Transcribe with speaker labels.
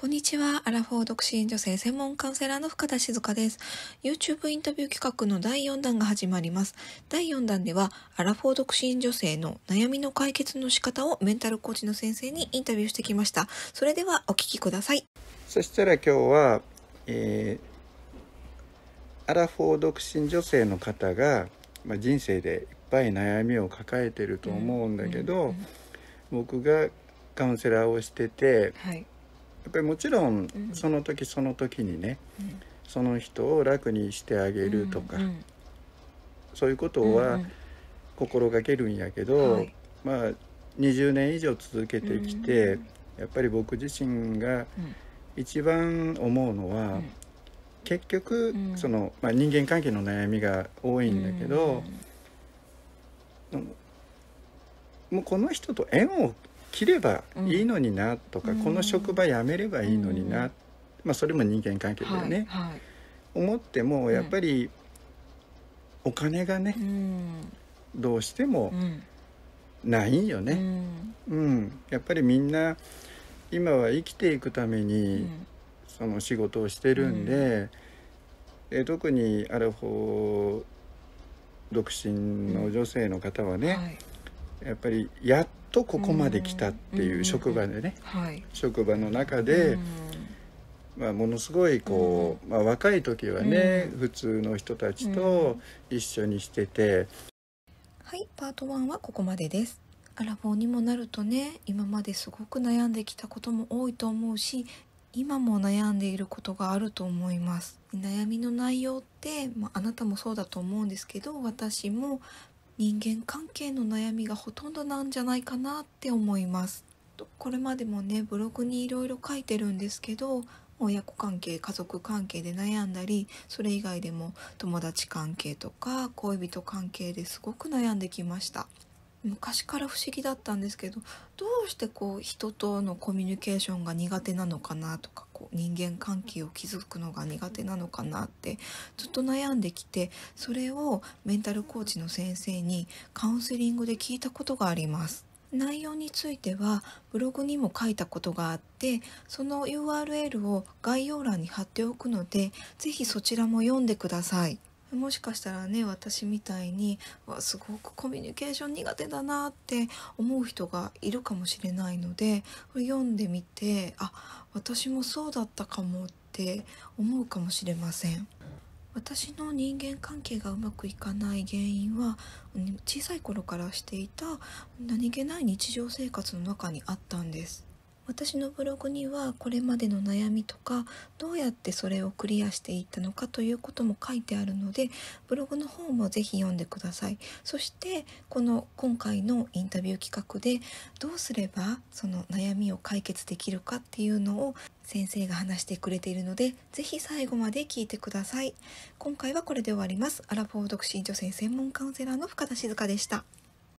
Speaker 1: こんにちは。アラフォー独身女性専門カウンセラーの深田静香です。YouTube インタビュー企画の第4弾が始まります。第4弾では、アラフォー独身女性の悩みの解決の仕方をメンタルコーチの先生にインタビューしてきました。それではお聞きくださ
Speaker 2: い。そしたら今日は、えー、アラフォー独身女性の方が、まあ、人生でいっぱい悩みを抱えてると思うんだけど、僕がカウンセラーをしてて、はいっぱりもちろんその時その時にね、その人を楽にしてあげるとか、そういうことは心がけるんやけど、まあ20年以上続けてきて、やっぱり僕自身が一番思うのは、結局、そのまあ、人間関係の悩みが多いんだけど、もうこの人と縁を切ればいいのになとか、うん、この職場辞めればいいのにな、うん、まあ、それも人間関係だよね、はいはい、思ってもやっぱりお金がね、うん、どうしてもないよね、うんやっぱりみんな今は生きていくためにその仕事をしてるんで、え特にアラフォー独身の女性の方はね、はいやっぱりやっとここまで来たっていう職場でね、はい、職場の中で、まあ、ものすごいこう、まあ、若い時はね、普通の人たちと一緒にしてて。
Speaker 1: はいパート1はここまでです。アラフォーにもなるとね今まですごく悩んできたことも多いと思うし今も悩んでいることがあると思います悩みの内容って、まあ、あなたもそうだと思うんですけど私も人間関係の悩みがほとんどなんじゃないかなって思います。これまでもねブログにいろいろ書いてるんですけど親子関係家族関係で悩んだりそれ以外でも友達関係とか恋人関係ですごく悩んできました昔から不思議だったんですけどどうしてこう人とのコミュニケーションが苦手なのかなとかこう人間関係を築くのが苦手なのかなってずっと悩んできてそれをメンタルコーチの先生にカウンセリングで聞いたことがあります。内容についてはブログにも書いたことがあってその URL を概要欄に貼っておくので是非そちらも読んでください。もしかしたらね私みたいにわすごくコミュニケーション苦手だなって思う人がいるかもしれないので読んでみてあ私もそうだったかもって思うかもしれません。私の人間関係がうまくいかない原因は小さい頃からしていた何気ない日常生活の中にあったんです。私のブログにはこれまでの悩みとかどうやってそれをクリアしていったのかということも書いてあるのでブログの方もぜひ読んでくださいそしてこの今回のインタビュー企画でどうすればその悩みを解決できるかっていうのを先生が話してくれているのでぜひ最後まで聞いてください今回はこれで終わりますアラフォー独身女性専門カウンセラーの深田静香でした